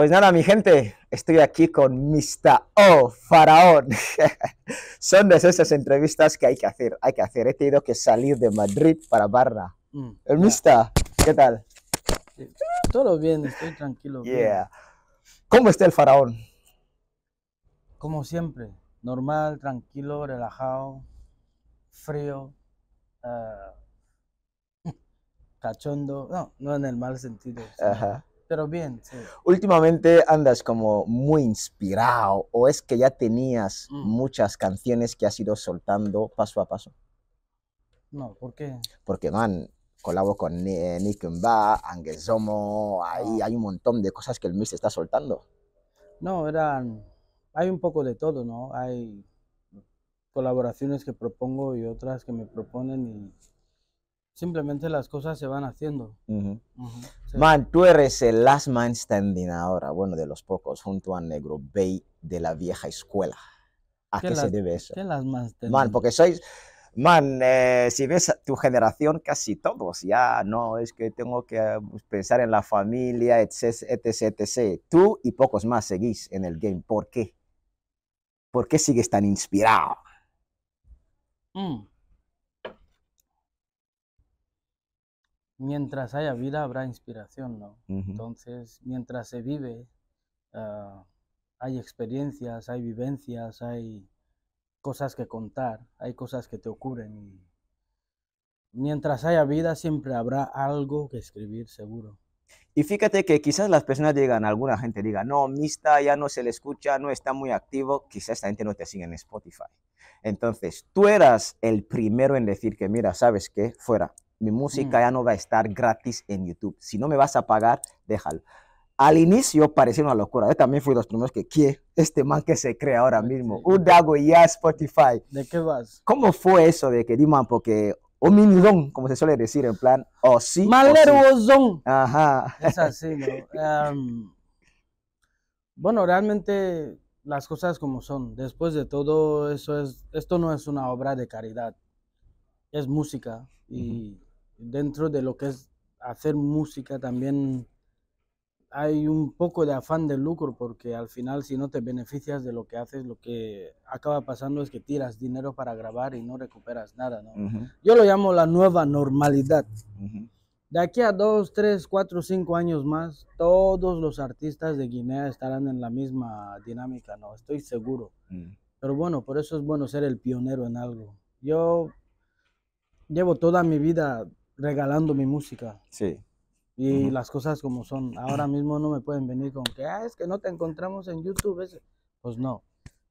Pues nada, mi gente, estoy aquí con Mr. O oh Faraón. Son de esas entrevistas que hay que hacer, hay que hacer. He tenido que salir de Madrid para Barra. Mm, el Mista, ¿qué tal? Todo bien, estoy tranquilo. Yeah. ¿Cómo está el faraón? Como siempre, normal, tranquilo, relajado, frío, eh, cachondo, no, no en el mal sentido. Ajá. Pero bien, Últimamente andas como muy inspirado o es que ya tenías mm. muchas canciones que has ido soltando paso a paso. No, ¿por qué? Porque, man, colabo con eh, Nick Mba, Angezomo, ahí ah. hay un montón de cosas que el Mist está soltando. No, eran. Hay un poco de todo, ¿no? Hay colaboraciones que propongo y otras que me proponen y simplemente las cosas se van haciendo. Man, tú eres el last man standing ahora, bueno, de los pocos, junto a Negro Bay de la vieja escuela. ¿A qué, se debe eso? ¿Qué man, porque sois... Man, eh, si ves tu generación, casi todos ya, no, es que tengo que eh, pues, pensar en la familia, etc, etc, etc. Tú y pocos más seguís en el game. ¿Por qué? ¿Por qué sigues tan inspirado? Mm. mientras haya vida habrá inspiración, ¿no? Entonces, mientras se vive, ah, hay experiencias, hay vivencias, hay cosas que contar, hay cosas que te ocurren. mientras haya vida, siempre habrá algo que escribir, seguro. Y fíjate que quizás las personas digan, alguna gente diga, no, Mista ya no se le escucha, no está muy activo, quizás esta gente no te sigue en Spotify. Entonces, tú eras el primero en decir que, mira, ¿sabes qué? Fuera, mi música mm. ya no va a estar gratis en YouTube. Si no me vas a pagar, déjalo. Al inicio parecía una locura. Yo también fui de los primeros que, ¿qué? Este man que se crea ahora mismo. Udago y ya Spotify. ¿De qué vas? ¿Cómo fue eso de que, Diman, porque un minidón, como se suele decir, en plan, o sí. Malerozón. Ajá. Es así, ¿no? Em, bueno, realmente las cosas como son. Después de todo, eso es, esto no es una obra de caridad. Es música y dentro de lo que es hacer música también hay un poco de afán de lucro porque al final si no te beneficias de lo que haces, lo que acaba pasando es que tiras dinero para grabar y no recuperas nada. Yo lo llamo la nueva normalidad. De aquí a dos, tres, cuatro, cinco años más, todos los artistas de Guinea estarán en la misma dinámica, ¿no? Estoy seguro. Mm. Pero bueno, por eso es bueno ser el pionero en algo. Yo llevo toda mi vida regalando mi música. Sí. Y las cosas como son. Ahora mismo no me pueden venir con que, ah, es que no te encontramos en YouTube. Pues no.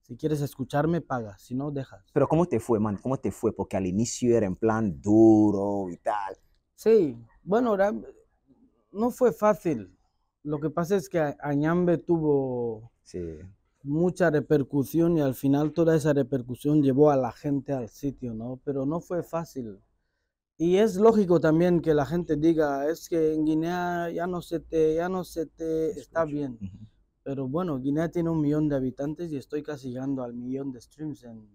Si quieres escucharme, pagas. Si no, dejas. Pero ¿cómo te fue, man? ¿Cómo te fue? Porque al inicio era en plan duro y tal. Sí. Bueno, no fue fácil. Lo que pasa es que Añambe tuvo sí. mucha repercusión y al final toda esa repercusión llevó a la gente al sitio, ¿no? Pero no fue fácil y es lógico también que la gente diga, es que en Guinea ya no se te, ya no se te está bien. Pero bueno, Guinea tiene un millón de habitantes y estoy casi llegando al millón de streams en...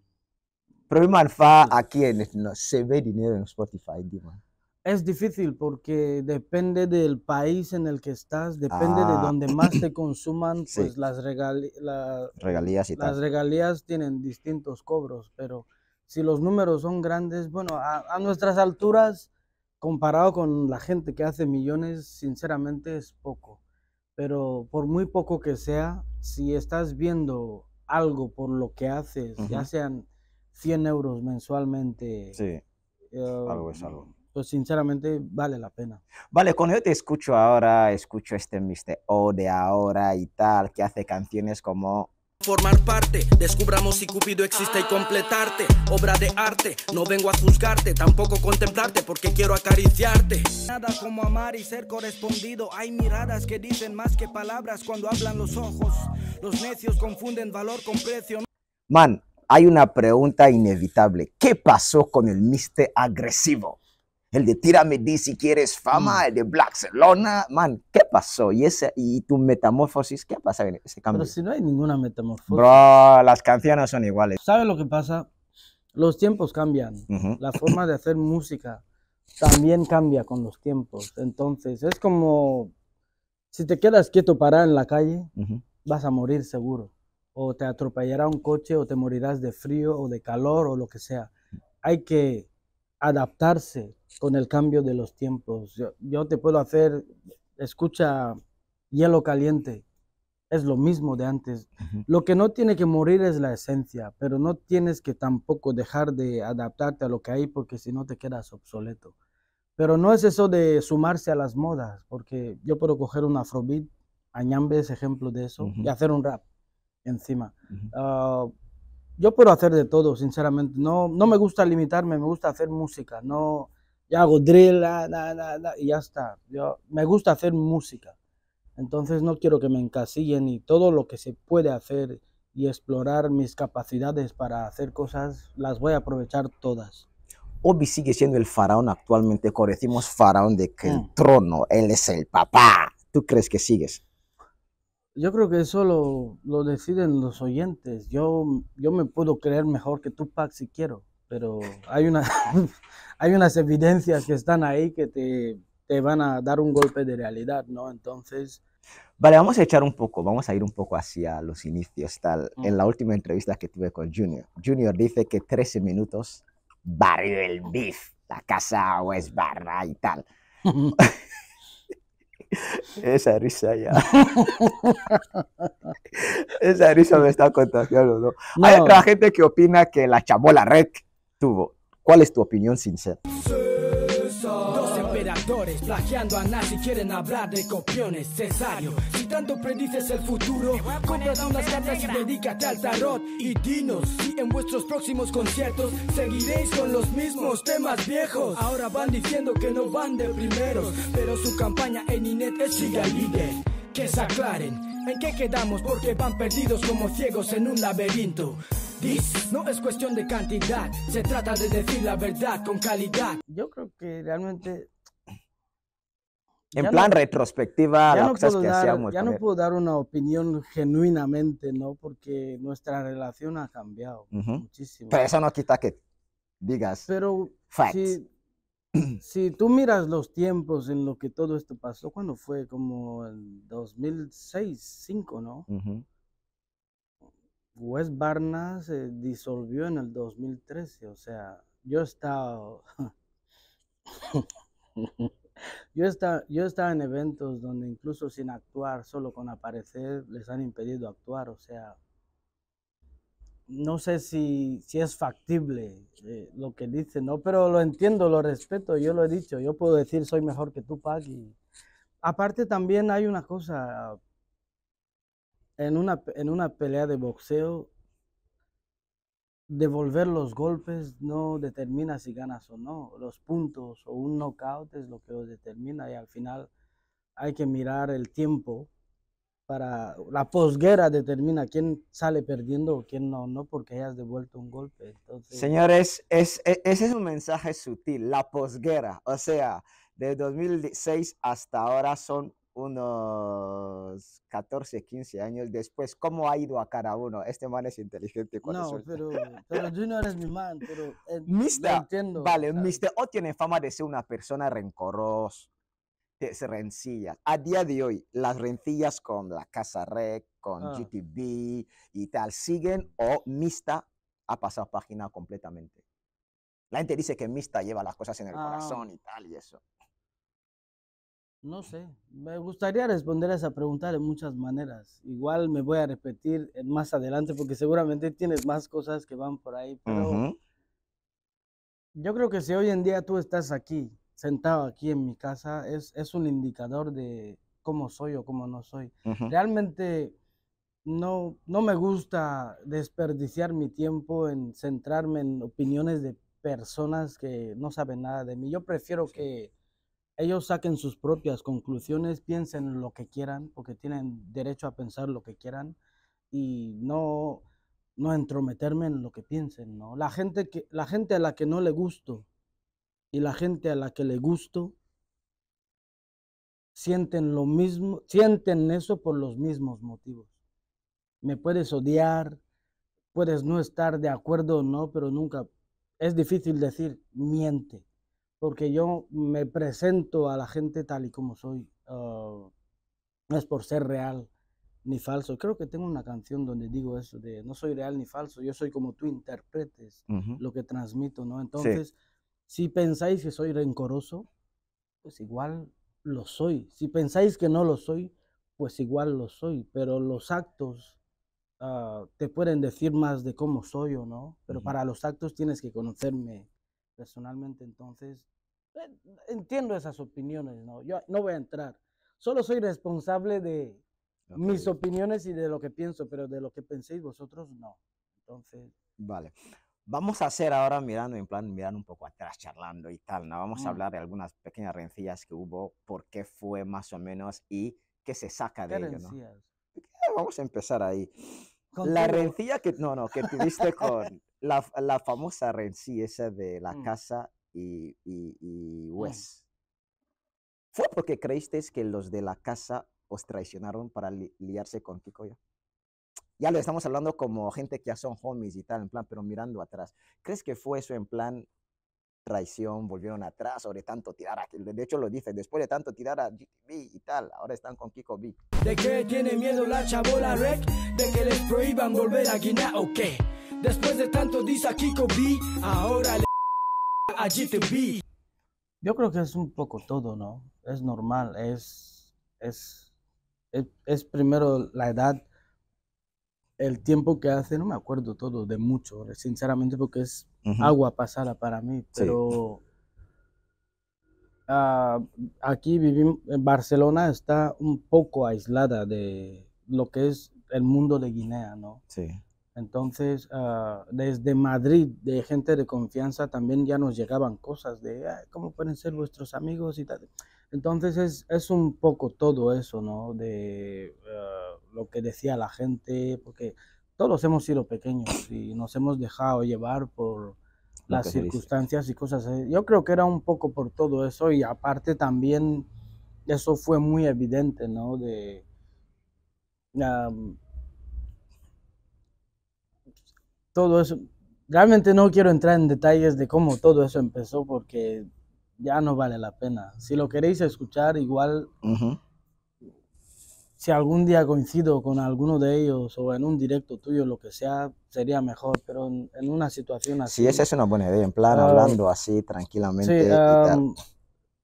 Problema alfa aquí en no, se ve dinero en Spotify, Dima. Es difícil porque depende del país en el que estás, depende de ah. donde más te consuman, pues las, regalías y las regalías tienen distintos cobros, pero si los números son grandes, bueno, a, nuestras alturas, comparado con la gente que hace millones, sinceramente es poco. Pero por muy poco que sea, si estás viendo algo por lo que haces, ya sean 100 euros mensualmente. Sí, eh, Pues sinceramente vale la pena. Vale, cuando yo te escucho ahora, escucho este Mr. O de ahora y tal, que hace canciones como formar parte. Descubramos si Cupido existe y completarte. Obra de arte, no vengo a juzgarte, tampoco contemplarte porque quiero acariciarte. Nada como amar y ser correspondido. Hay miradas que dicen más que palabras cuando hablan los ojos. Los necios confunden valor con precio. Man, hay una pregunta inevitable. ¿Qué pasó con el mister agresivo? el de Tírame D si quieres fama, mm. el de Barcelona, man, ¿qué pasó? Y, ese, y tu metamorfosis, ¿qué pasa en ese cambio? Pero si no hay ninguna metamorfosis. Bro, las canciones son iguales. ¿Sabes lo que pasa? Los tiempos cambian, la forma de hacer música también cambia con los tiempos. Entonces, es como si te quedas quieto parado en la calle, vas a morir seguro. O te atropellará un coche, o te morirás de frío, o de calor, o lo que sea. Hay que adaptarse con el cambio de los tiempos. Yo, te puedo hacer, escucha, hielo caliente. Es lo mismo de antes. Lo que no tiene que morir es la esencia, pero no tienes que tampoco dejar de adaptarte a lo que hay porque si no te quedas obsoleto. Pero no es eso de sumarse a las modas, porque yo puedo coger un afrobeat, añambe es ejemplo de eso, y hacer un rap encima yo puedo hacer de todo, sinceramente. No, no me gusta limitarme, me gusta hacer música. No, yo hago drill, nada, nada y ya está. Yo, me gusta hacer música. Entonces no quiero que me encasillen y todo lo que se puede hacer y explorar mis capacidades para hacer cosas, las voy a aprovechar todas. Obi sigue siendo el faraón actualmente, corecimos faraón de que el mm. trono, él es el papá. ¿Tú crees que sigues? Yo creo que eso lo, lo, deciden los oyentes. Yo, yo me puedo creer mejor que Tupac si quiero, pero hay, una, hay unas evidencias que están ahí que te, te, van a dar un golpe de realidad, ¿no? Entonces... Vale, vamos a echar un poco, vamos a ir un poco hacia los inicios, tal. Mm. En la última entrevista que tuve con Junior, Junior dice que 13 minutos barrio el beef, la casa o es barra y tal. Esa risa ya. Esa risa me está contagiando, Hay otra gente que opina que la chabola red tuvo. ¿Cuál es tu opinión sincera? plagiando a nazi quieren hablar de copiones. Cesario, si tanto predices el futuro, compra unas cartas y dedícate al tarot. Y dinos si en vuestros próximos conciertos seguiréis con los mismos temas viejos. Ahora van diciendo que no van de primeros, pero su campaña en Inet es siga líder. Que se aclaren. ¿En qué quedamos? Porque van perdidos como ciegos en un laberinto. dice no es cuestión de cantidad, se trata de decir la verdad con calidad. Yo creo que realmente en plan retrospectiva, ya, no puedo, que dar, hacíamos, ya no puedo dar una opinión genuinamente, ¿no? Porque nuestra relación ha cambiado muchísimo. Pero eso no quita que digas Pero facts. Si, si, tú miras los tiempos en lo que todo esto pasó, cuando fue como el 2006, 2005, ¿no? Uh West Barna se disolvió en el 2013, o sea, yo he estado... Yo, está, yo estaba en eventos donde incluso sin actuar, solo con aparecer, les han impedido actuar. O sea, no sé si, si es factible eh, lo que dicen, ¿no? Pero lo entiendo, lo respeto, yo lo he dicho. Yo puedo decir, soy mejor que tú, Pac. Aparte también hay una cosa, en una, en una pelea de boxeo devolver los golpes no determina si ganas o no. Los puntos o un knockout es lo que lo determina y al final hay que mirar el tiempo para la posguera determina quién sale perdiendo o quién no, no porque hayas devuelto un golpe. Señores, e, ese es un mensaje sutil, la posguera. o sea, de 2006 hasta ahora son unos 14, 15 años después, ¿cómo ha ido a cada uno? Este man es inteligente. No, pero, tú Junior es mi man, pero eh, entiendo. Vale, O tiene fama de ser una persona rencorosa, de rencilla A día de hoy, las rencillas con la Casa Rec, con ah. GTB y tal, ¿siguen o Mista ha pasado página completamente? La gente dice que Mista lleva las cosas en el ah. corazón y tal y eso. No sé, me gustaría responder a esa pregunta de muchas maneras. Igual me voy a repetir más adelante porque seguramente tienes más cosas que van por ahí, pero yo creo que si hoy en día tú estás aquí, sentado aquí en mi casa, es, es un indicador de cómo soy o cómo no soy. Realmente no, no me gusta desperdiciar mi tiempo en centrarme en opiniones de personas que no saben nada de mí. Yo prefiero que ellos saquen sus propias conclusiones, piensen lo que quieran, porque tienen derecho a pensar lo que quieran y no, no entrometerme en lo que piensen, ¿no? La gente, que, la gente a la que no le gusto y la gente a la que le gusto sienten lo mismo, sienten eso por los mismos motivos. Me puedes odiar, puedes no estar de acuerdo, o ¿no? Pero nunca, es difícil decir, miente porque yo me presento a la gente tal y como soy. Ah, no es por ser real ni falso. Creo que tengo una canción donde digo eso de no soy real ni falso, yo soy como tú interpretes lo que transmito, ¿no? Entonces, si pensáis que soy rencoroso, pues igual lo soy. Si pensáis que no lo soy, pues igual lo soy, pero los actos ah, te pueden decir más de cómo soy o no, pero para los actos tienes que conocerme personalmente, entonces eh, entiendo esas opiniones, ¿no? Yo no voy a entrar. Solo soy responsable de mis opiniones y de lo que pienso, pero de lo que penséis vosotros, no. Entonces... Vale. Vamos a hacer ahora mirando, en plan, mirando un poco atrás, charlando y tal, ¿no? Vamos a mm. hablar de algunas pequeñas rencillas que hubo, por qué fue más o menos y qué se saca de ellas ello, ¿no? Vamos a empezar ahí. La rencilla que, no, no, que tuviste con la, la, famosa rencilla esa de la mm. casa y, y, Wes. Pues, ¿Fue porque creíste que los de la casa os traicionaron para liarse con Kiko ya? Ya lo estamos hablando como gente que ya son homies y tal, en plan, pero mirando atrás. ¿Crees que fue eso en plan traición, volvieron atrás, sobre tanto tirar a... De hecho lo dice, después de tanto tirar a y tal, ahora están con Kiko B. ¿De qué tiene miedo la chabola rec? ¿De que les prohíban volver a Guinea o qué? Después de tanto dice a Kiko B, ahora le... Yo creo que es un poco todo, ¿no? Es normal, es, es, es, primero la edad, el tiempo que hace, no me acuerdo todo de mucho, sinceramente, porque es agua pasada para mí, pero ah, aquí vivimos, Barcelona está un poco aislada de lo que es el mundo de Guinea, ¿no? Sí. Entonces, ah, desde Madrid, de gente de confianza, también ya nos llegaban cosas de cómo pueden ser vuestros amigos y tal. Entonces, es, un poco todo eso, ¿no? De ah, lo que decía la gente, porque todos hemos sido pequeños y nos hemos dejado llevar por las circunstancias y cosas. Yo creo que era un poco por todo eso y aparte también eso fue muy evidente, ¿no? De, todo eso. Realmente no quiero entrar en detalles de cómo todo eso empezó porque ya no vale la pena. Si lo queréis escuchar, igual, si algún día coincido con alguno de ellos o en un directo tuyo, lo que sea, sería mejor, pero en, una situación así. Sí, esa es una buena idea, en plan, ah, hablando así tranquilamente.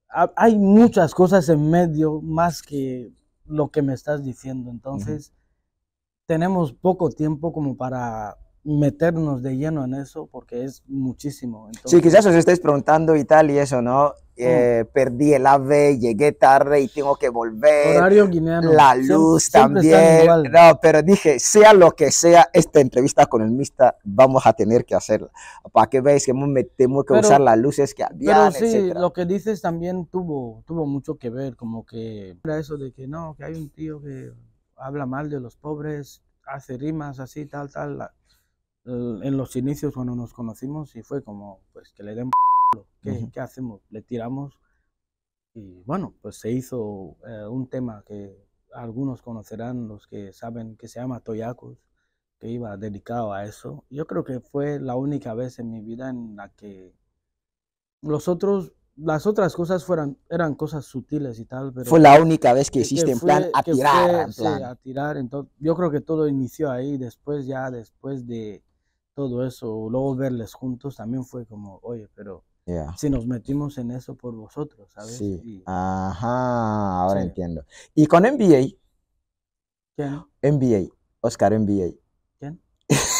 hay muchas cosas en medio más que lo que me estás diciendo, entonces tenemos poco tiempo como para meternos de lleno en eso porque es muchísimo. sí, quizás os estáis preguntando y tal y eso, ¿no? Mm. Eh, perdí el ave, llegué tarde y tengo que volver. Horario guineano. La luz también. No, pero dije, sea lo que sea, esta entrevista con el Mista vamos a tener que hacerla. Para que veáis que me tengo que usar las luces que había. Pero sí, lo que dices también tuvo, tuvo mucho que ver, como que era eso de que no, que hay un tío que habla mal de los pobres, hace rimas así, tal, tal en los inicios cuando nos conocimos y fue como, pues que le demos ¿Qué, ¿Qué hacemos? Le tiramos y bueno, pues se hizo eh, un tema que algunos conocerán, los que saben, que se llama Toyacos, que iba dedicado a eso. Yo creo que fue la única vez en mi vida en la que los otros, las otras cosas fueran, eran cosas sutiles y tal. Pero fue la única vez que hiciste en plan a tirar. Entonces, yo creo que todo inició ahí, después ya, después de todo eso, luego verles juntos también fue como, oye, pero si nos metimos en eso por vosotros, ¿sabes? Sí. Ajá, ahora entiendo. ¿Y con NBA? ¿Quién? NBA, Oscar NBA. ¿Quién?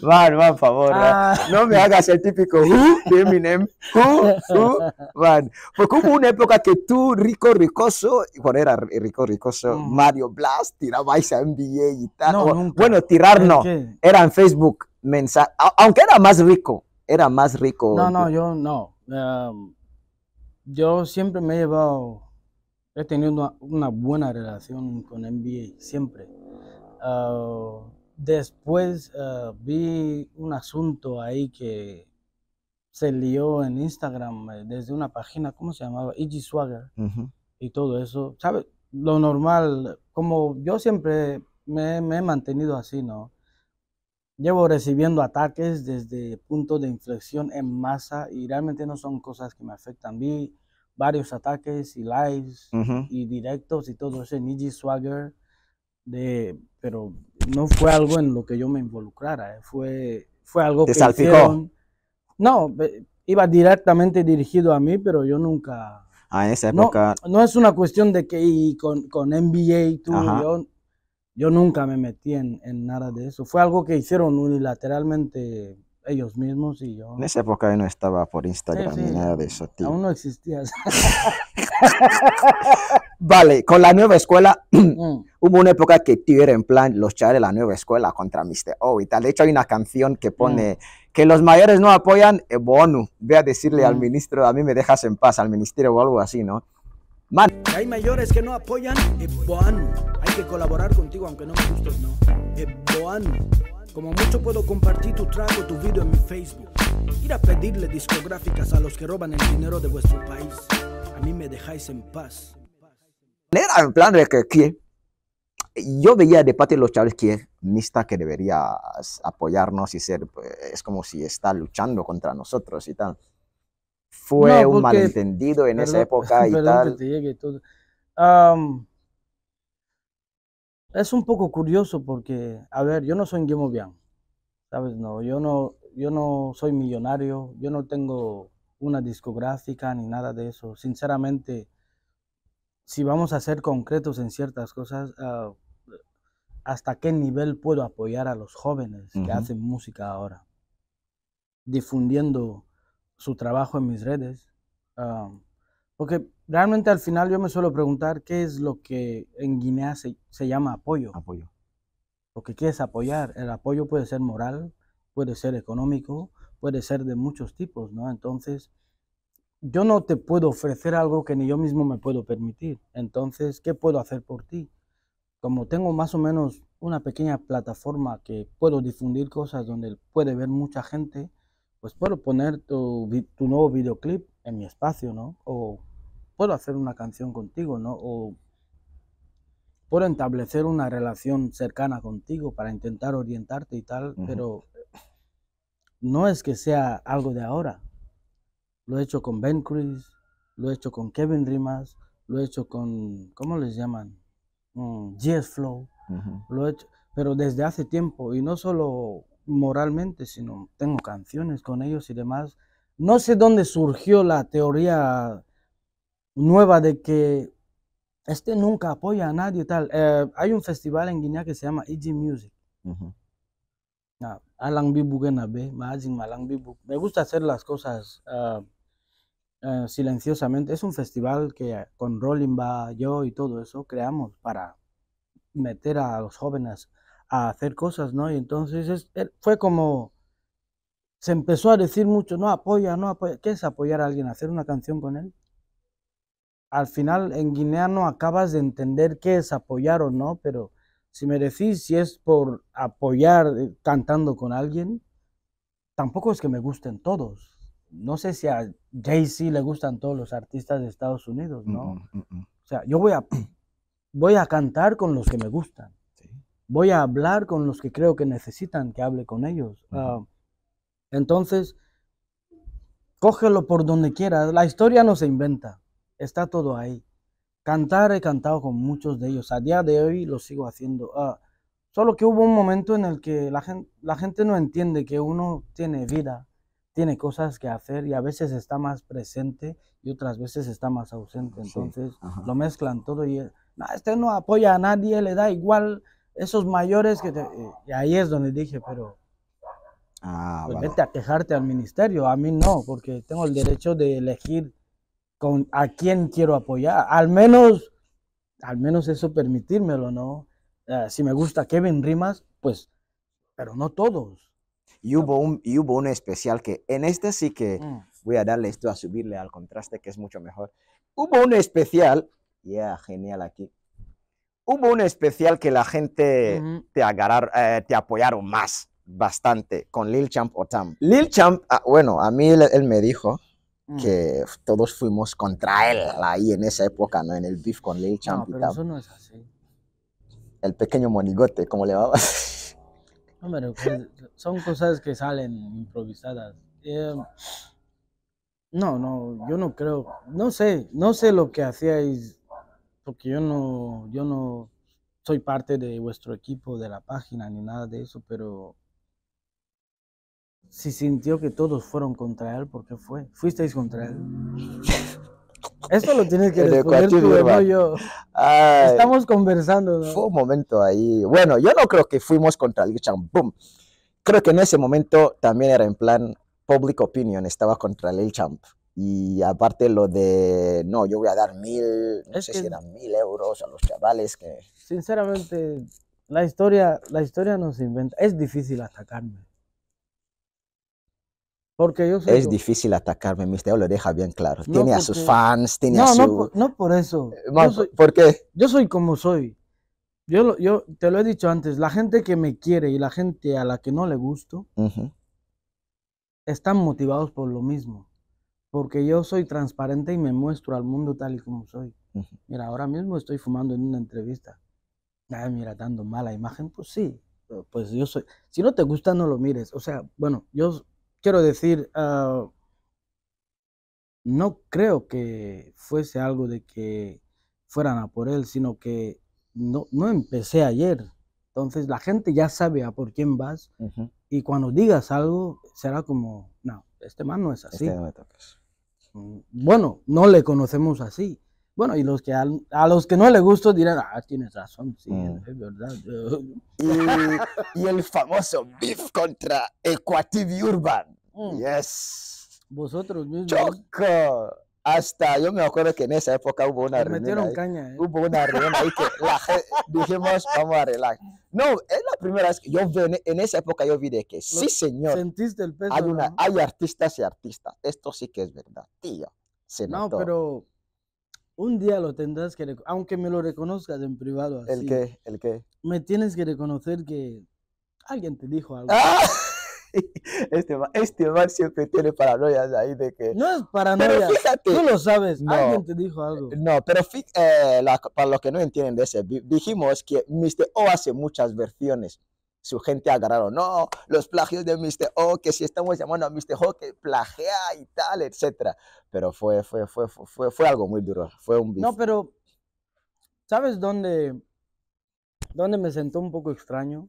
Van, van, por favor. Ah. No me hagas el típico who uh, de Eminem. Who, uh, who, uh", van. Porque hubo una época que tú, Rico Ricoso, Bueno, era Rico Ricoso, mm. Mario Blas, tirabais a NBA y tal. No, bueno, tirar no. Era en Facebook. aunque era más rico, era más rico. No, no, yo no. Em, yo siempre me he llevado, he tenido una, buena relación con NBA, siempre. Ah, Después eh, vi un asunto ahí que se lió en Instagram eh, desde una página, ¿cómo se llamaba? Iggy e Swagger y todo eso. ¿Sabes? Lo normal, como yo siempre me, he mantenido así, ¿no? Llevo recibiendo ataques desde puntos de inflexión en masa y realmente no son cosas que me afectan. Vi varios ataques y lives y directos y todo eso en IG e Swagger de, pero no fue algo en lo que yo me involucrara, eh, fue, fue algo que salpicó? Hicieron, no, iba directamente dirigido a mí, pero yo nunca... Ah, esa época... No, no es una cuestión de que con, con NBA tú, yo, yo, nunca me metí en, nada de eso. Fue algo que hicieron unilateralmente ellos mismos y yo. En esa época yo no estaba por Instagram ni nada de eso, tío. Aún no existía Vale, con la nueva escuela, mm. hubo una época que tuvieron en plan los chavales de la nueva escuela contra Mr. O y tal. De hecho, hay una canción que pone mm. que los mayores no apoyan, eh, voy ve a decirle al mm. ministro, a mí me dejas en paz, al ministerio o algo así, ¿no? Man. Hay mayores que no apoyan, eh, Hay que colaborar contigo, aunque no me gustes, ¿no? Eh, Como mucho puedo compartir tu trago, tu video en mi Facebook. Ir a pedirle discográficas a los que roban el dinero de vuestro país. A mí me dejáis en paz era en plan de que, yo veía de parte de los chavales que es que debería apoyarnos y ser, pues, es como si está luchando contra nosotros y tal. Fue un malentendido en esa época y tal. es un poco curioso porque, a ver, yo no soy Guimobian, ¿sabes? No, yo no, yo no soy millonario, yo no tengo una discográfica ni nada de eso. Sinceramente, si vamos a ser concretos en ciertas cosas, ah, ¿hasta qué nivel puedo apoyar a los jóvenes que hacen música ahora? Difundiendo su trabajo en mis redes. Ah, porque realmente al final yo me suelo preguntar qué es lo que en Guinea se, se llama apoyo. Apoyo. Porque quieres apoyar. El apoyo puede ser moral, puede ser económico, puede ser de muchos tipos, ¿no? Entonces, yo no te puedo ofrecer algo que ni yo mismo me puedo permitir. Entonces, ¿qué puedo hacer por ti? Como tengo más o menos una pequeña plataforma que puedo difundir cosas donde puede ver mucha gente, pues puedo poner tu, nuevo videoclip en mi espacio, ¿no? O puedo hacer una canción contigo, ¿no? O puedo establecer una relación cercana contigo para intentar orientarte y tal, pero no es que sea algo de ahora lo he hecho con Ben chris lo he hecho con Kevin Rimas, lo he hecho con, ¿cómo les llaman? Mm, Flow, lo he hecho, pero desde hace tiempo y no solo moralmente, sino tengo canciones con ellos y demás. No sé dónde surgió la teoría nueva de que este nunca apoya a nadie y tal. Eh, hay un festival en Guinea que se llama EG Music. Ah, Majin Malang Bibu. me gusta hacer las cosas ah, eh, silenciosamente. Es un festival que con Rolling va yo y todo eso creamos para meter a los jóvenes a hacer cosas, ¿no? Y entonces eh, fue como se empezó a decir mucho, no apoya, no apoya. ¿Qué es apoyar a alguien? ¿Hacer una canción con él? Al final en Guinea no acabas de entender qué es apoyar o no, pero si me decís si es por apoyar eh, cantando con alguien, tampoco es que me gusten todos no sé si a Jay-Z le gustan todos los artistas de Estados Unidos, ¿no? Mm, mm, mm, o sea, yo voy a, voy a cantar con los que me gustan. Voy a hablar con los que creo que necesitan que hable con ellos. Ah, entonces, cógelo por donde quieras. La historia no se inventa. Está todo ahí. Cantar he cantado con muchos de ellos. A día de hoy lo sigo haciendo. Ah, solo que hubo un momento en el que la gente no entiende que uno tiene vida tiene cosas que hacer y a veces está más presente y otras veces está más ausente. Entonces lo mezclan todo y no, este no apoya a nadie, le da igual esos mayores que te... Y ahí es donde dije, pero ah, pues, vete a quejarte al ministerio, a mí no, porque tengo el derecho de elegir con a quién quiero apoyar, al menos, al menos eso permitírmelo, ¿no? Eh, si me gusta Kevin Rimas, pues, pero no todos. Y hubo un, y hubo un especial que en este sí que mm. voy a darle esto a subirle al contraste que es mucho mejor. Hubo un especial, ya genial aquí. Hubo un especial que la gente te, agarrar, eh, te apoyaron más, bastante, con Lil Champ o Tam. Lil Champ, ah, bueno, a mí él, me dijo, mm. que todos fuimos contra él ahí en esa época, ¿no? En el beef con Lil Champ no, pero Eso no es así. El pequeño monigote, ¿cómo le llamabas? Hombre, pues, son cosas que salen improvisadas. Eh, no, no, yo no creo, no sé, no sé lo que hacíais, porque yo no, yo no soy parte de vuestro equipo, de la página, ni nada de eso, pero si sintió que todos fueron contra él, ¿por qué fue? ¿Fuisteis contra él? Esto lo tienes que responder tú, no yo. Estamos conversando. ¿no? Fue un momento ahí. Bueno, yo no creo que fuimos contra el Champ, Creo que en ese momento también era en plan public opinion, estaba contra el Champ. Y aparte lo de, no, yo voy a dar mil, no sé si eran mil euros a los chavales que... Sinceramente, la historia, la historia nos inventa. Es difícil atacarme. Porque yo soy es difícil atacarme, Mister lo deja bien claro. tiene a sus fans, tiene a su... No, por, no por eso. Porque eh, ¿Por qué? Yo soy como soy. Yo, yo te lo he dicho antes, la gente que me quiere y la gente a la que no le gusto, están motivados por lo mismo. Porque yo soy transparente y me muestro al mundo tal y como soy. Mira, ahora mismo estoy fumando en una entrevista. Ay, ah, mira, dando mala imagen, pues sí. Pues yo soy... Si no te gusta, no lo mires. O sea, bueno, yo quiero decir, ah, no creo que fuese algo de que fueran a por él, sino que no, empecé ayer. Entonces la gente ya sabe a por quién vas y cuando digas algo será como, no, este man no es este así. Mm, bueno, no le conocemos así. Bueno, y los que a, los que no les gusta dirán, ah, tienes razón, sí, mm. es verdad. Y, el famoso beef contra Equativi Urban. Mm. Yes. Vosotros mismos. Choco. Hasta yo me acuerdo que en esa época hubo una reunión. Metieron caña, ¿eh? Hubo una reunión ahí que la, dijimos, vamos a relajar. No, es la primera vez que yo vi, en esa época yo vi de que, sí señor, sentiste el peso, hay, una, hay artistas y artistas, esto sí que es verdad, tío. Se no, pero un día lo tendrás que, aunque me lo reconozcas en privado. Así, ¿El qué? ¿El qué? Me tienes que reconocer que alguien te dijo algo. ¡Ah! Este, este man siempre tiene paranoias ahí de que... No es paranoia, fíjate, tú lo sabes, alguien te dijo algo. Eh, no, pero eh, para los que no entienden de ese, dijimos que Mr. O hace muchas versiones su gente agarraron, no, los plagios de Mr. O, que si estamos llamando a Mr. O, que plagia y tal, etc. Pero fue, fue, fue, fue, fue algo muy duro, fue un No, pero, ¿sabes dónde, dónde me sentó un poco extraño?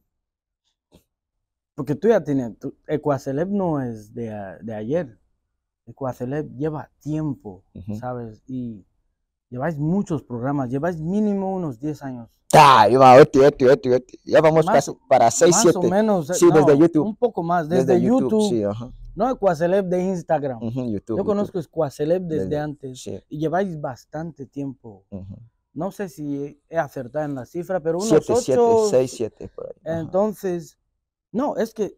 Porque tú ya tienes, tú, Ecuaceleb no es de, de ayer, Ecuaceleb lleva tiempo, ¿sabes? Y Lleváis muchos programas, lleváis mínimo unos 10 años. Ah, Iba, Ya vamos casi para 6, 7. Más o menos. Eh, sí, desde YouTube. Un poco más, desde, desde YouTube, No Sí, ajá. No, de Instagram. Yo conozco Cuaceleb desde, desde, antes. Sí. Y lleváis bastante tiempo. No sé si he acertado en la cifra, pero unos 7, 8. 7, 6, 7. Por ahí. Entonces, no, es que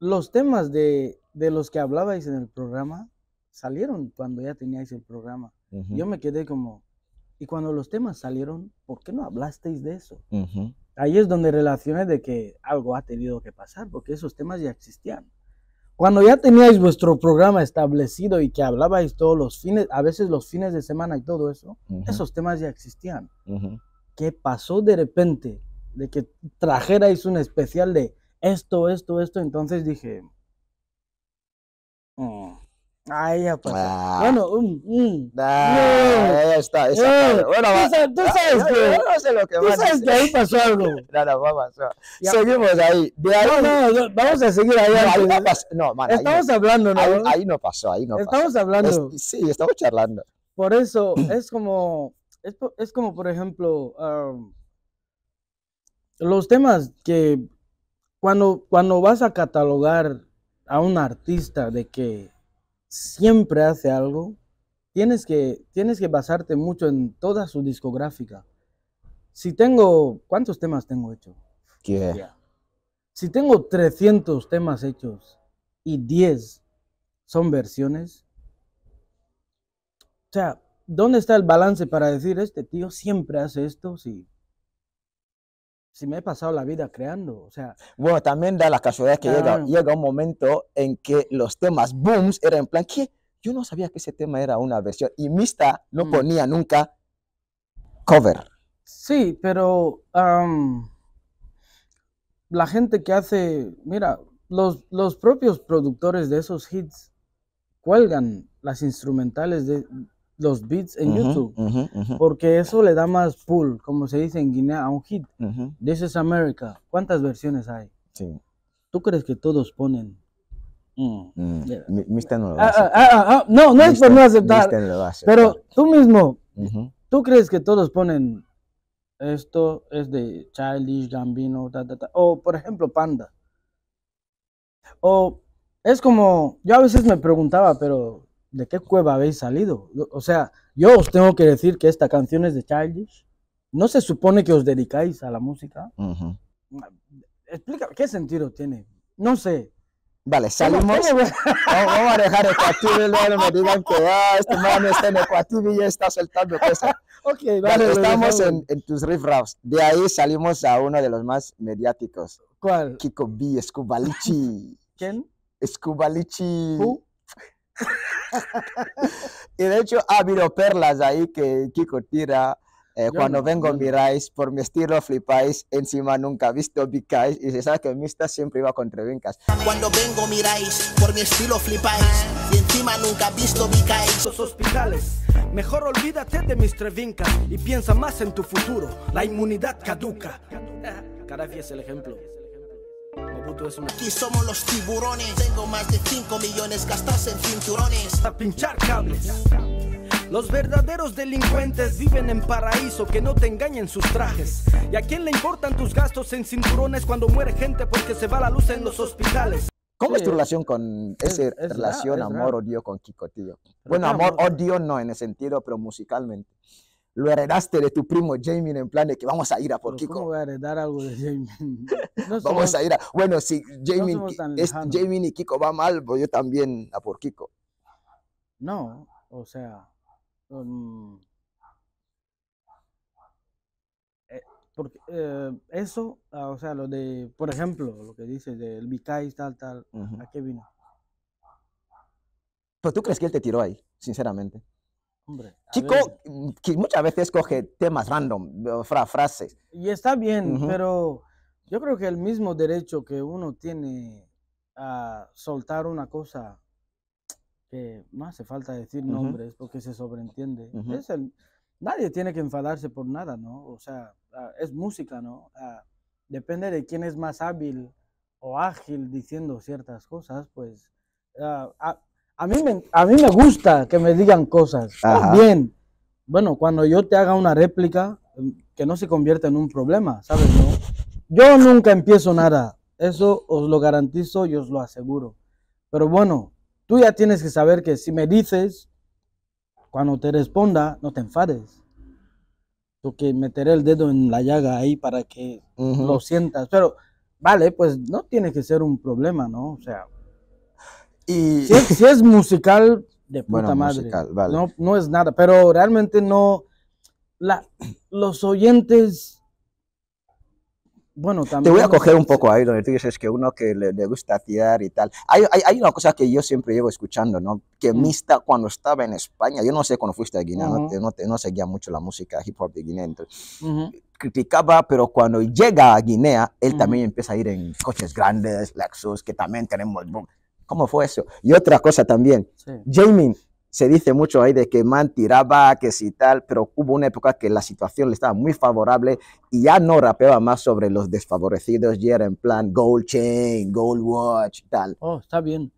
los temas de, de los que hablabais en el programa salieron cuando ya teníais el programa. Yo me quedé como, y cuando los temas salieron, ¿por qué no hablasteis de eso? Ahí es donde relacioné de que algo ha tenido que pasar, porque esos temas ya existían. Cuando ya teníais vuestro programa establecido y que hablabais todos los fines, a veces los fines de semana y todo eso, esos temas ya existían. ¿Qué pasó de repente de que trajerais un especial de esto, esto, esto? Entonces dije, oh, Ahí pues. ah. Bueno, um, um. no. ahí está, eh, Bueno, va. Tú, sabes, que, no, no sé lo que tú sabes que ahí pasó algo. no, vamos. No. Seguimos ahí. No, no, vamos a seguir ahí. no, pasó. no, man, Estamos hablando, ¿no? Ahí, no pasó, ahí no estamos pasó. Estamos hablando. sí, estamos charlando. Por eso es como, es, es como por ejemplo, los temas que cuando, cuando vas a catalogar a un artista de que siempre hace algo, tienes que, tienes que basarte mucho en toda su discográfica. Si tengo, ¿cuántos temas tengo hecho? Si tengo 300 temas hechos y 10 son versiones, o sea, ¿dónde está el balance para decir, este tío siempre hace esto? si...? si me he pasado la vida creando, o sea... Bueno, también da la casualidad que llega, llega un momento en que los temas booms eran en plan, que Yo no sabía que ese tema era una versión y Mista no mm. ponía nunca cover. Sí, pero la gente que hace, mira, los propios productores de esos hits cuelgan las instrumentales de, los beats en YouTube, porque eso le da más pull, como se dice en Guinea, a un hit. This is America. ¿Cuántas versiones hay? Sí. ¿Tú crees que todos ponen? Mm. Mm. Mister no lo ah, a ah, ah, no, no es por no aceptar. Pero tú mismo, ¿tú crees que todos ponen esto es de Childish, Gambino, o por ejemplo Panda? O es como, yo a veces me preguntaba, pero ¿de qué cueva habéis salido? O sea, yo os tengo que decir que esta canción es de Childish. No se supone que os dedicáis a la música. Uh Explica, ¿qué sentido tiene? No sé. Vale, salimos. vamos a dejar y luego me digan que este man está en Ecuativi y ya está soltando cosas. Okay, vale. estamos en, tus riff raps. De ahí salimos a uno de los más mediáticos. ¿Cuál? Kiko B. Escubalichi. ¿Quién? Escubalichi. y de hecho ha habido perlas ahí que Kiko tira. Eh, cuando vengo miráis, por mi estilo flipáis, encima nunca visto bicais y se sabe que Mista siempre iba con Trevincas Cuando vengo miráis, por mi estilo flipáis y encima nunca visto picáis. Los hospitales, mejor olvídate de mis Trevincas y piensa más en tu futuro, la inmunidad caduca. Carafi es el ejemplo. Aquí somos los tiburones. Tengo más de 5 millones gastados en cinturones. A pinchar cables. Los verdaderos delincuentes viven en paraíso, que no te engañen sus trajes. ¿Y a quién le importan tus gastos en cinturones cuando muere gente porque se va la luz en los hospitales? ¿Cómo es tu relación con esa relación amor-odio con Kiko, tío? Bueno, amor-odio no en ese sentido, pero musicalmente lo heredaste de tu primo Jamie en plan de que vamos a ir a por Kiko. voy a heredar algo de Jamie? vamos a ir a... Bueno, si Jamie, y Kiko va mal, voy pues yo también a por Kiko. No, o sea... Um, eh, porque eh, eso, ah, o sea, lo de, por ejemplo, lo que dices del Vicay, tal, tal, ¿a qué vino? ¿Pero tú crees que él te tiró ahí, sinceramente? Chico que muchas veces coge temas random, frases. Y está bien, pero yo creo que el mismo derecho que uno tiene a soltar una cosa que más hace falta decir nombres porque se sobreentiende. es el, nadie tiene que enfadarse por nada, ¿no? O sea, es música, ¿no? depende de quién es más hábil o ágil diciendo ciertas cosas, pues a mí me, gusta que me digan cosas. Bien. Bueno, cuando yo te haga una réplica, em, que no se convierta en un problema, ¿sabes? Yo nunca empiezo nada. Eso os lo garantizo y os lo aseguro. Pero bueno, tú ya tienes que saber que si me dices, cuando te responda, no te enfades. Porque meteré el dedo en la llaga ahí para que lo sientas. Pero, vale, pues no tiene que ser un problema, ¿no? O sea, si, es, musical, de puta madre. no, es nada, pero realmente no. los oyentes. Bueno, también. Te voy a coger un poco ahí donde tú dices que uno que le, gusta tirar y tal. Hay, una cosa que yo siempre llevo escuchando, ¿no? Que mm. Mista, cuando estaba en España, yo no sé cuando fuiste a Guinea, no, seguía mucho la música hip hop de Guinea. Entonces, Criticaba, pero cuando llega a Guinea, él también empieza a ir en coches grandes, laxos, que también tenemos. ¿Cómo fue eso? Y otra cosa también, Jamie, se dice mucho ahí de que Man tiraba, que si tal, pero hubo una época que la situación le estaba muy favorable y ya no rapeaba más sobre los desfavorecidos y era en plan Gold Chain, Gold Watch, y tal. Oh, está bien.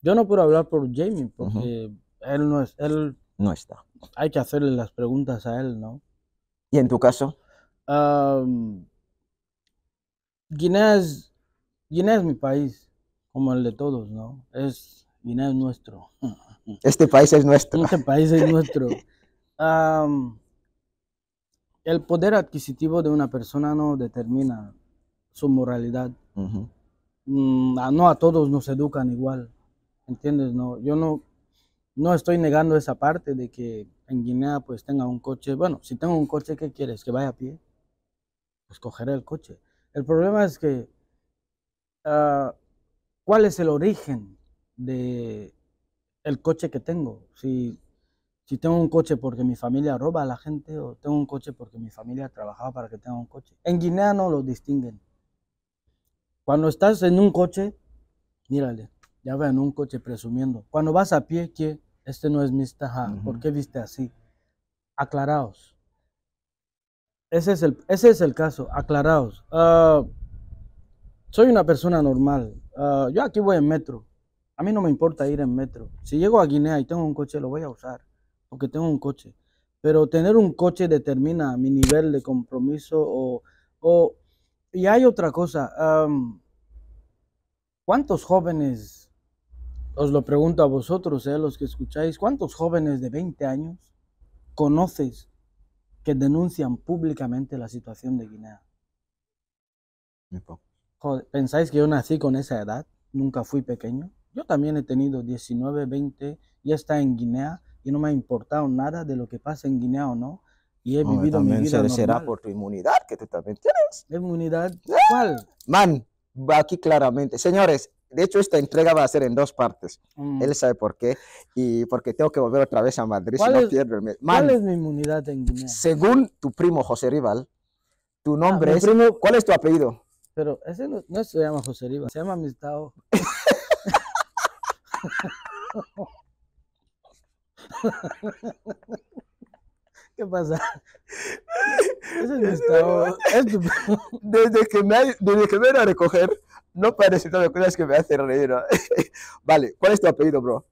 Yo no puedo hablar por Jamie porque él no es, él... No está. Hay que hacerle las preguntas a él, ¿no? ¿Y en tu caso? Guinea, es, Guinea es mi país como el de todos, ¿no? Es, Guinea es nuestro. Este país es nuestro. Este país es nuestro. el poder adquisitivo de una persona no determina su moralidad. Mm, no a todos nos educan igual, ¿entiendes? No, yo no, no estoy negando esa parte de que en Guinea pues tenga un coche. Bueno, si tengo un coche, ¿qué quieres? ¿Que vaya a pie? Pues cogeré el coche. El problema es que ah, cuál es el origen de el coche que tengo. Si, si tengo un coche porque mi familia roba a la gente o tengo un coche porque mi familia trabajaba para que tenga un coche. En Guinea no lo distinguen. Cuando estás en un coche, mírale, ya en un coche presumiendo. Cuando vas a pie, que este no es mi taja, ¿por qué viste así? Aclaraos. Ese es el, ese es el caso, aclaraos. Ah, soy una persona normal. Ah, yo aquí voy en metro. A mí no me importa ir en metro. Si llego a Guinea y tengo un coche, lo voy a usar, porque tengo un coche. Pero tener un coche determina mi nivel de compromiso o... y hay otra cosa. ¿Cuántos jóvenes, os lo pregunto a vosotros, eh, los que escucháis, cuántos jóvenes de 20 años conoces que denuncian públicamente la situación de Guinea? Muy poco. ¿pensáis que yo nací con esa edad? Nunca fui pequeño. Yo también he tenido 19, 20, ya está en Guinea y no me ha importado nada de lo que pasa en Guinea o no. Y he vivido mi vida. Será, será por tu inmunidad que tú también tienes. ¿Inmunidad? ¿Eh? ¿Cuál? Man, va aquí claramente. Señores, de hecho, esta entrega va a ser en dos partes. Mm. Él sabe por qué. Y porque tengo que volver otra vez a Madrid si no pierdo el mes. ¿Cuál es mi inmunidad en Guinea? Según tu primo José Rival, tu ah, nombre es. ¿Cuál es tu apellido? Pero ese no, se llama José Riva, se llama Amistad. ¿Qué pasa? Ese es Mistao. desde, que me, desde que a recoger, no parece las cosas que me hacen reír. vale, ¿cuál es tu apellido, bro?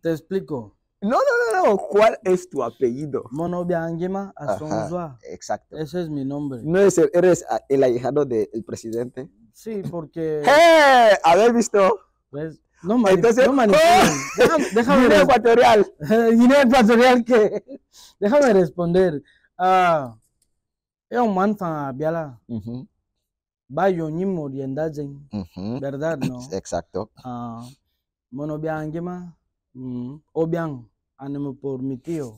te explico. No, no, no cuál es tu apellido. Monobiangema Asonzua. Exacto. Ese es mi nombre. No eres el ahijado del presidente. Sí, porque. ¡Hey! ¡Eh! ¿Haber visto? Pues, no, mani no manipulen. Oh, déjame, responder Guinea Ecuatorial. Guinea Ecuatorial que. Déjame responder. Ah, es un manfa biala. Bayo ni moriendazen. ¿Verdad? No. Exacto. Ah, monobiangema. Mm, obiang. Animo por mi tío.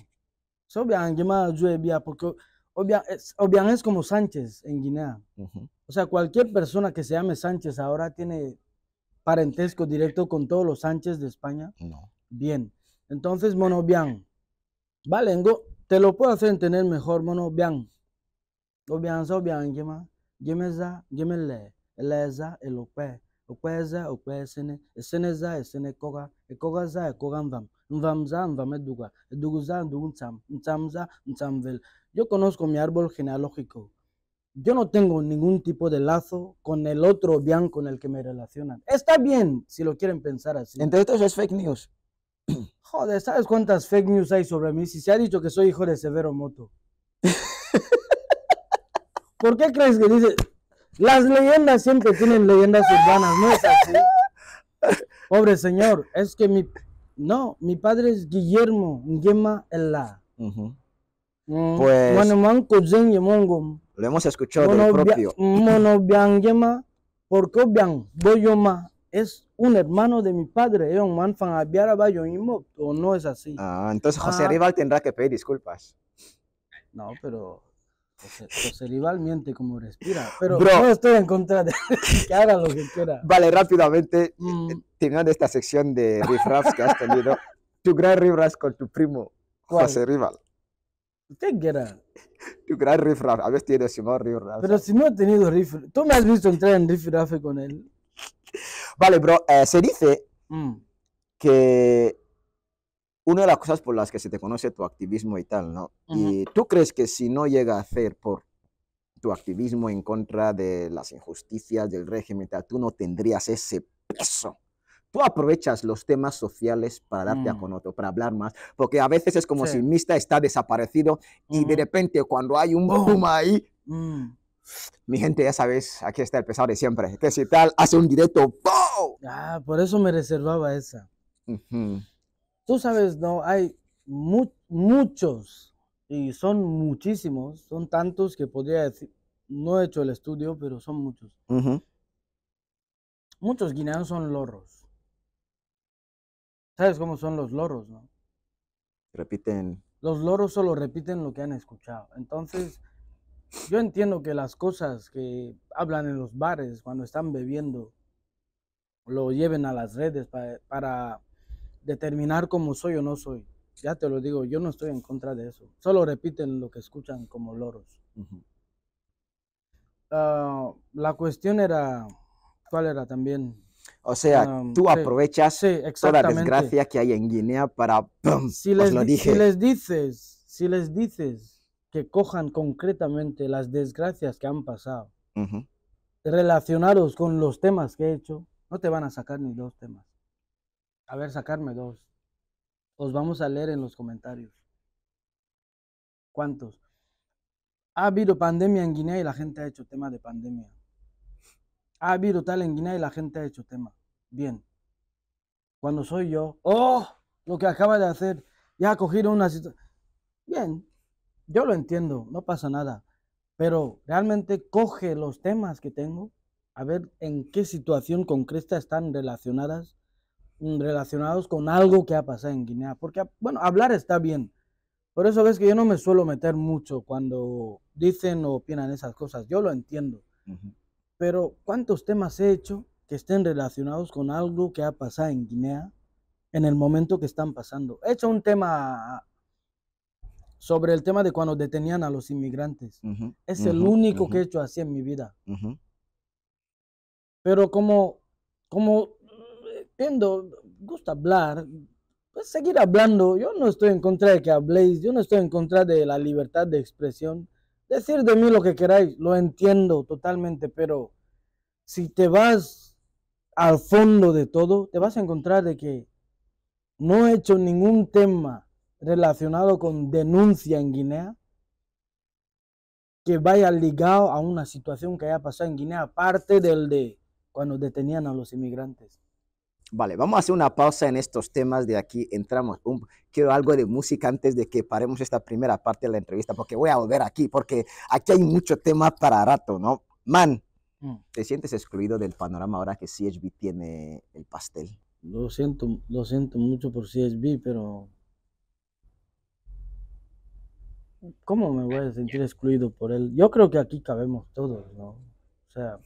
So, bien, yo me eh, porque es como Sánchez en Guinea. O sea, cualquier persona que se llame Sánchez ahora tiene parentesco directo con todos los Sánchez de España. No. Bien. Entonces, Mono Bian. Valengo, te lo puedo hacer entender mejor, Mono Bian. Obiang, Obiang, Yema. Yemeza, Yemele. Eleza, Elope. Okweza, Okwesene. Eseneza, Esenekoga. Ekogaza, Ekoganvam. Yo conozco mi árbol genealógico. Yo no tengo ningún tipo de lazo con el otro bien con el que me relacionan. Está bien si lo quieren pensar así. Entre estos es fake news. Joder, ¿sabes cuántas fake news hay sobre mí? Si se ha dicho que soy hijo de Severo Moto. ¿Por qué crees que dice? Las leyendas siempre tienen leyendas urbanas, ¿no es así? Pobre señor, es que mi no, mi padre es Guillermo Ngema Ella. Uh mm, Pues. Bueno, y mongo. Lo hemos escuchado del propio. Mm, mono bian Ngema, porque bian Boyoma es un hermano de mi padre. Es eh, un man fan o no es así. Ah, entonces José Rival ah. tendrá que pedir disculpas. No, pero. José, Rival miente como respira, pero no estoy en contra de que haga lo que quiera. Vale, rápidamente, mm. Eh, terminando esta sección de riffraffs que has tenido, tu gran riffraff con tu primo ¿Cuál? José Rival. Usted era? Tu gran riffraff, a veces tienes más riffraff. Pero si no he tenido riffraff, tú me has visto entrar en riffraff con él. Vale, bro, eh, se dice mm. que una de las cosas por las que se te conoce tu activismo y tal, ¿no? Y tú crees que si no llega a hacer por tu activismo en contra de las injusticias del régimen, tal, tú no tendrías ese peso. Tú aprovechas los temas sociales para darte a mm. conocer, para hablar más, porque a veces es como si Mista está desaparecido y de repente cuando hay un boom ahí, mm. mi gente ya sabes, aquí está el pesado de siempre, que si tal hace un directo, Ah, por eso me reservaba esa. Tú sabes, no, hay muchos, y son muchísimos, son tantos que podría decir, no he hecho el estudio, pero son muchos. Muchos guineanos son loros. ¿Sabes cómo son los loros, no? Repiten. Los loros solo repiten lo que han escuchado. Entonces, yo entiendo que las cosas que hablan en los bares cuando están bebiendo lo lleven a las redes para determinar cómo soy o no soy. Ya te lo digo, yo no estoy en contra de eso. Solo repiten lo que escuchan como loros. Ah, la cuestión era, ¿cuál era también? O sea, ah, tú aprovechas sí, toda la desgracia que hay en Guinea para... Si, pues les, les dices, si les dices que cojan concretamente las desgracias que han pasado, relacionados con los temas que he hecho, no te van a sacar ni dos temas. A ver, sacarme dos. Os vamos a leer en los comentarios. ¿Cuántos? Ha habido pandemia en Guinea y la gente ha hecho tema de pandemia. Ha habido tal en Guinea y la gente ha hecho tema. Bien. Cuando soy yo, ¡oh! Lo que acaba de hacer, ya ha cogido una situación. Bien, yo lo entiendo, no pasa nada. Pero realmente coge los temas que tengo, a ver en qué situación concreta están relacionadas Mm, relacionados con algo que ha pasado en Guinea. Porque, bueno, hablar está bien. Por eso ves que yo no me suelo meter mucho cuando dicen o opinan esas cosas. Yo lo entiendo. Pero ¿cuántos temas he hecho que estén relacionados con algo que ha pasado en Guinea en el momento que están pasando? He hecho un tema sobre el tema de cuando detenían a los inmigrantes. Es el único que he hecho así en mi vida. Pero como, como entiendo gusta hablar, pues seguir hablando. Yo no estoy en contra de que habléis, yo no estoy en contra de la libertad de expresión. Decir de mí lo que queráis, lo entiendo totalmente, pero si te vas al fondo de todo, te vas a encontrar de que no he hecho ningún tema relacionado con denuncia en Guinea que vaya ligado a una situación que haya pasado en Guinea, aparte del de cuando detenían a los inmigrantes. Vale, vamos a hacer una pausa en estos temas de aquí. Entramos. Um, quiero algo de música antes de que paremos esta primera parte de la entrevista, porque voy a volver aquí, porque aquí hay mucho tema para rato, ¿no? Man, mm. ¿te sientes excluido del panorama ahora que CHB tiene el pastel? Lo siento, lo siento mucho por CHB, pero. ¿Cómo me voy a sentir excluido por él? Yo creo que aquí cabemos todos, ¿no? O sea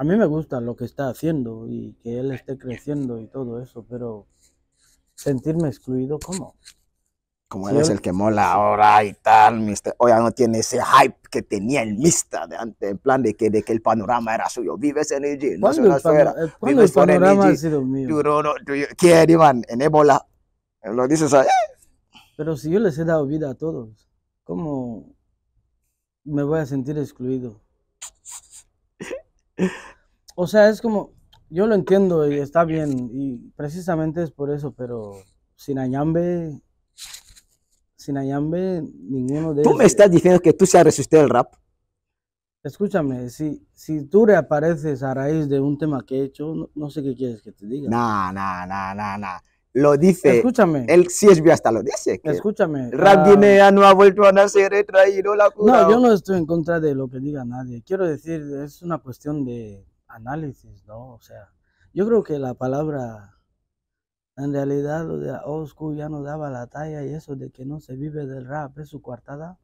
a mí me gusta lo que está haciendo y que él esté creciendo y todo eso, pero sentirme excluido, ¿cómo? Como él es el que mola ahora y tal, mister. ya no tiene ese hype que tenía el mister de antes, en plan de que, de que el panorama era suyo. Vives en EG, no es esfera. Eh, ¿Cuándo el panorama ha sido mío? Tú no, ¿Quién, Iván? En ébola. Eh, lo dices ahí. Pero si yo les he dado vida a todos, ¿cómo me voy a sentir excluido? O sea, es como, yo lo entiendo y está bien, y precisamente es por eso, pero sin Ayambe, sin Ayambe, ninguno de ellos... ¿Tú me estás diciendo que tú se usted el rap? Escúchame, si, si tú reapareces a raíz de un tema que he hecho, no, sé qué quieres que te diga. No, no, no, no, no, Lo dice. Escúchame. El vio hasta lo dice. Escúchame. Rap ah, ya no ha vuelto a nacer, he traído la cura. No, yo no estoy en contra de lo que diga nadie. Quiero decir, es una cuestión de análisis, ¿no? O sea, yo creo que la palabra, en realidad, de Oscar ya no daba la talla y eso de que no se vive del rap, es su coartada,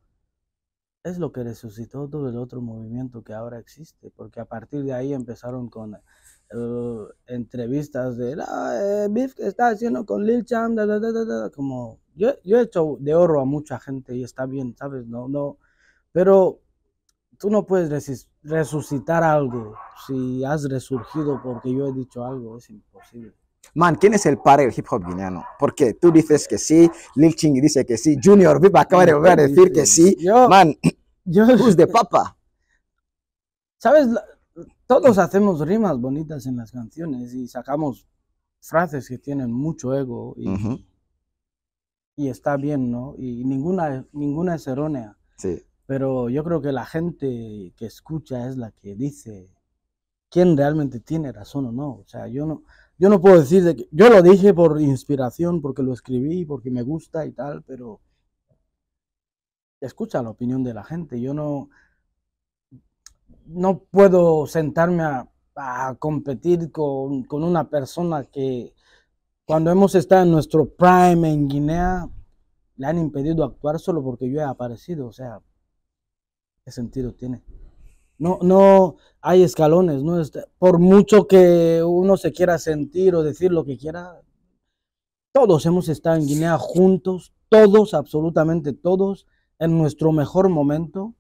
es lo que resucitó todo el otro movimiento que ahora existe, porque a partir de ahí empezaron con eh, entrevistas de la eh, que está haciendo con Lil Cham, como yo, yo he hecho de oro a mucha gente y está bien, ¿sabes? No, no, pero tú no puedes resucitar algo si has resurgido porque yo he dicho algo, es imposible. Man, ¿quién es el padre del hip hop guineano? Porque tú dices que sí, Lil Ching dice que sí, Junior viva, acaba de volver a decir que sí. Yo, Man, yo, de papa? Sabes, todos hacemos rimas bonitas en las canciones y sacamos frases que tienen mucho ego y, y está bien, ¿no? Y ninguna, ninguna es errónea. Sí. Pero yo creo que la gente que escucha es la que dice quién realmente tiene razón o no. O sea, yo no, yo no puedo decir que yo lo dije por inspiración, porque lo escribí, porque me gusta y tal, pero escucha la opinión de la gente. Yo no, no puedo sentarme a, competir con, con, una persona que cuando hemos estado en nuestro prime en Guinea le han impedido actuar solo porque yo he aparecido. O sea, ¿Qué sentido tiene? No, no hay escalones, no este, por mucho que uno se quiera sentir o decir lo que quiera, todos hemos estado en Guinea juntos, todos, absolutamente todos, en nuestro mejor momento.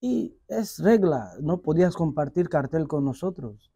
Y es regla, no podías compartir cartel con nosotros.